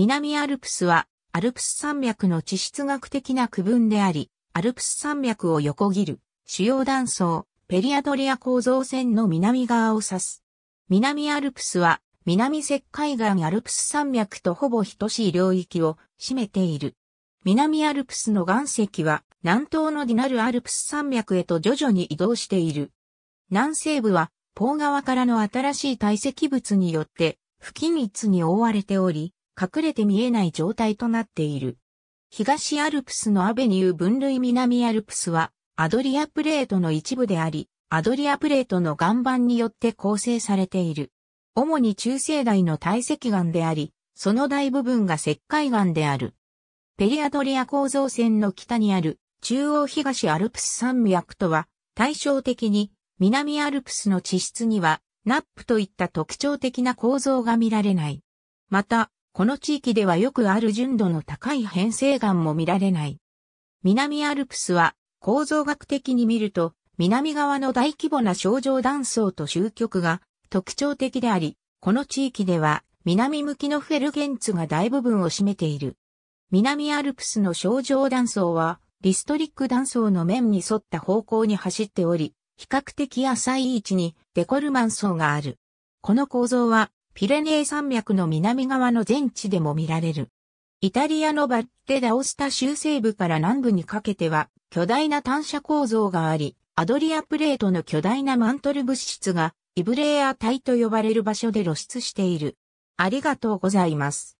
南アルプスは、アルプス山脈の地質学的な区分であり、アルプス山脈を横切る、主要断層、ペリアドリア構造線の南側を指す。南アルプスは、南石海岸アルプス山脈とほぼ等しい領域を占めている。南アルプスの岩石は、南東のディナルアルプス山脈へと徐々に移動している。南西部は、ポーからの新しい堆積物によって、不均一に覆われており、隠れて見えない状態となっている。東アルプスのアベニュー分類南アルプスはアドリアプレートの一部であり、アドリアプレートの岩盤によって構成されている。主に中世代の堆積岩であり、その大部分が石灰岩である。ペリアドリア構造線の北にある中央東アルプス山脈とは対照的に南アルプスの地質にはナップといった特徴的な構造が見られない。また、この地域ではよくある純度の高い変成岩も見られない。南アルプスは構造学的に見ると南側の大規模な症状断層と終局が特徴的であり、この地域では南向きのフェルゲンツが大部分を占めている。南アルプスの症状断層はリストリック断層の面に沿った方向に走っており、比較的浅い位置にデコルマン層がある。この構造はピレネー山脈の南側の全地でも見られる。イタリアのバッテ・ダオスタ州西部から南部にかけては巨大な単車構造があり、アドリアプレートの巨大なマントル物質がイブレーア体と呼ばれる場所で露出している。ありがとうございます。